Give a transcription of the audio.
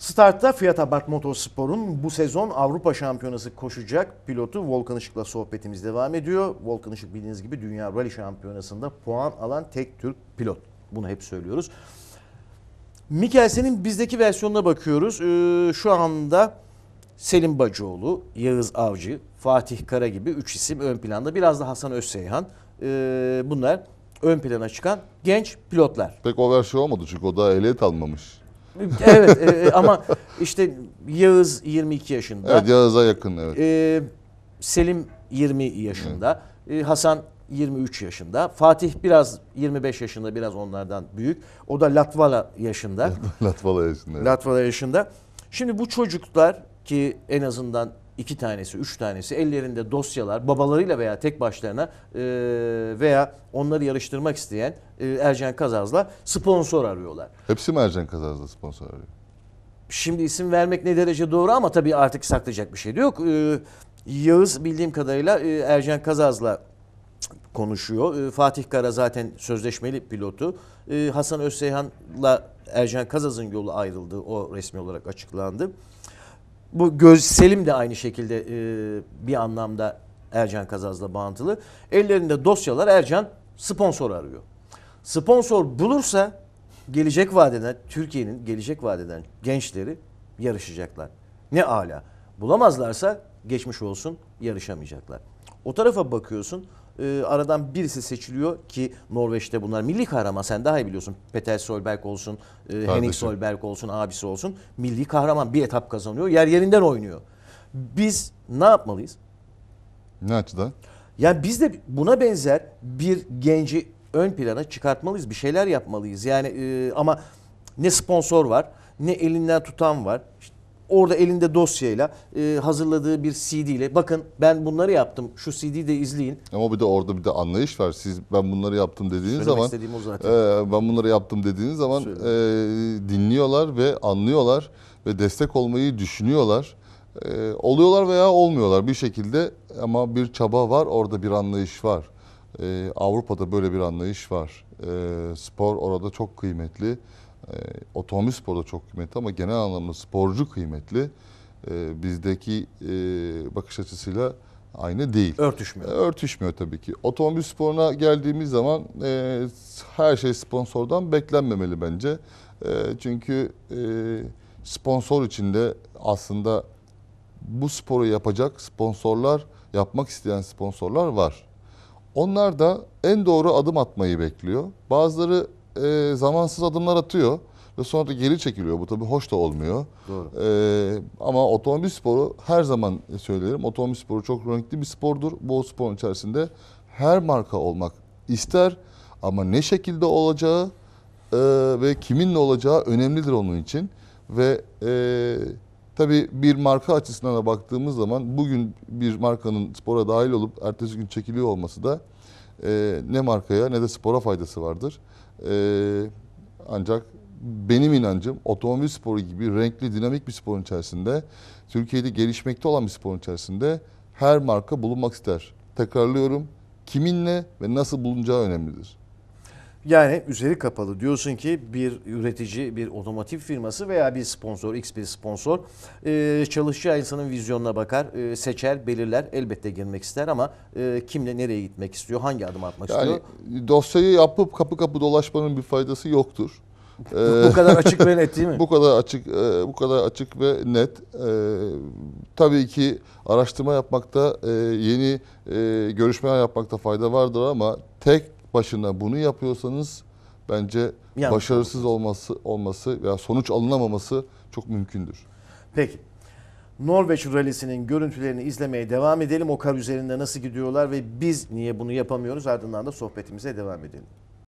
Startta Fiat Abarth Motorspor'un bu sezon Avrupa Şampiyonası koşacak pilotu Volkan Işık'la sohbetimiz devam ediyor. Volkan Işık bildiğiniz gibi Dünya Rally Şampiyonası'nda puan alan tek Türk pilot. Bunu hep söylüyoruz. Mikelsen'in bizdeki versiyonuna bakıyoruz. Ee, şu anda Selim Bacıoğlu, Yağız Avcı, Fatih Kara gibi 3 isim ön planda. Biraz da Hasan Özseyhan. Ee, bunlar ön plana çıkan genç pilotlar. Pek o versiyon olmadı çünkü o daha ehliyet almamış evet e, e, ama işte Yağız 22 yaşında. Evet Yağız'a yakın evet. E, Selim 20 yaşında. Evet. E, Hasan 23 yaşında. Fatih biraz 25 yaşında biraz onlardan büyük. O da Latvala yaşında. Latvala yaşında. Evet. Latvala yaşında. Şimdi bu çocuklar ki en azından iki tanesi, üç tanesi ellerinde dosyalar, babalarıyla veya tek başlarına e, veya onları yarıştırmak isteyen e, Ercan Kazaz'la sponsor arıyorlar. Hepsi mi Ercan Kazaz'la sponsor arıyor? Şimdi isim vermek ne derece doğru ama tabii artık saklayacak bir şey de yok. E, Yağız bildiğim kadarıyla e, Ercan Kazaz'la konuşuyor. E, Fatih Kara zaten sözleşmeli pilotu. E, Hasan Özseyhan'la Ercan Kazaz'ın yolu ayrıldı. O resmi olarak açıklandı. Bu Göz Selim de aynı şekilde e, bir anlamda Ercan Kazaz'la bağıntılı. Ellerinde dosyalar Ercan sponsor arıyor. Sponsor bulursa gelecek vadeden Türkiye'nin gelecek vadeden gençleri yarışacaklar. Ne ala. Bulamazlarsa geçmiş olsun yarışamayacaklar. O tarafa bakıyorsun e, aradan birisi seçiliyor ki Norveç'te bunlar milli kahraman sen daha iyi biliyorsun. Peter Solberg olsun, e, Henning Solberg olsun, abisi olsun milli kahraman bir etap kazanıyor. Yer yerinden oynuyor. Biz ne yapmalıyız? Ne açıdan? Yani biz de buna benzer bir genci ön plana çıkartmalıyız. Bir şeyler yapmalıyız. Yani e, ama ne sponsor var, ne elinden tutan var. İşte orada elinde dosyayla e, hazırladığı bir CD ile bakın ben bunları yaptım şu CD'yi de izleyin. Ama bir de orada bir de anlayış var. Siz ben bunları yaptım dediğiniz Söylemek zaman o zaten. E, ben bunları yaptım dediğiniz zaman e, dinliyorlar ve anlıyorlar ve destek olmayı düşünüyorlar. E, oluyorlar veya olmuyorlar bir şekilde ama bir çaba var orada bir anlayış var. E, Avrupa'da böyle bir anlayış var. E, spor orada çok kıymetli e, otomobil sporu da çok kıymetli ama genel anlamda sporcu kıymetli. E, bizdeki e, bakış açısıyla aynı değil. Örtüşmüyor. E, örtüşmüyor tabii ki. Otomobil sporuna geldiğimiz zaman e, her şey sponsordan beklenmemeli bence. E, çünkü e, sponsor içinde aslında bu sporu yapacak sponsorlar, yapmak isteyen sponsorlar var. Onlar da en doğru adım atmayı bekliyor. Bazıları e, zamansız adımlar atıyor ve sonra da geri çekiliyor. Bu tabii hoş da olmuyor. Doğru. Ee, ama otomobil sporu her zaman söylerim. Otomobil sporu çok renkli bir spordur. Bu sporun içerisinde her marka olmak ister ama ne şekilde olacağı e, ve kiminle olacağı önemlidir onun için. Ve e, tabii bir marka açısından da baktığımız zaman bugün bir markanın spora dahil olup ertesi gün çekiliyor olması da e, ne markaya ne de spora faydası vardır. Ee, ancak benim inancım otomobil sporu gibi renkli, dinamik bir sporun içerisinde, Türkiye'de gelişmekte olan bir sporun içerisinde her marka bulunmak ister. Tekrarlıyorum, kiminle ve nasıl bulunacağı önemlidir. Yani üzeri kapalı. Diyorsun ki bir üretici, bir otomotiv firması veya bir sponsor, X bir sponsor e, çalışacağı insanın vizyonuna bakar, e, seçer, belirler. Elbette girmek ister ama e, kimle nereye gitmek istiyor, hangi adım atmak yani, istiyor? Dosyayı yapıp kapı kapı dolaşmanın bir faydası yoktur. bu, bu kadar açık ve net değil mi? bu kadar açık, bu kadar açık ve net. Tabii ki araştırma yapmakta, yeni görüşmeler yapmakta fayda vardır ama tek başına bunu yapıyorsanız bence Yanlış başarısız olması olması veya sonuç alınamaması çok mümkündür. Peki. Norveç rallisinin görüntülerini izlemeye devam edelim. O kar üzerinde nasıl gidiyorlar ve biz niye bunu yapamıyoruz? Ardından da sohbetimize devam edelim.